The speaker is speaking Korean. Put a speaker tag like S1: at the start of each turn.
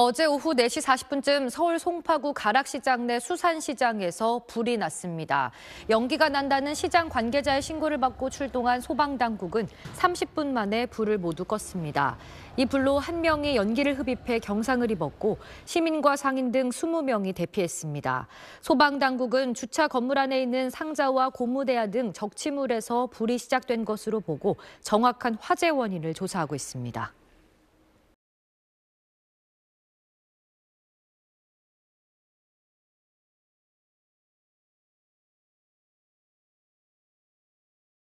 S1: 어제 오후 4시 40분쯤 서울 송파구 가락시장 내 수산시장에서 불이 났습니다. 연기가 난다는 시장 관계자의 신고를 받고 출동한 소방당국은 30분 만에 불을 모두 껐습니다. 이 불로 한 명이 연기를 흡입해 경상을 입었고 시민과 상인 등 20명이 대피했습니다. 소방당국은 주차 건물 안에 있는 상자와 고무대야 등 적치물에서 불이 시작된 것으로 보고 정확한 화재 원인을 조사하고 있습니다.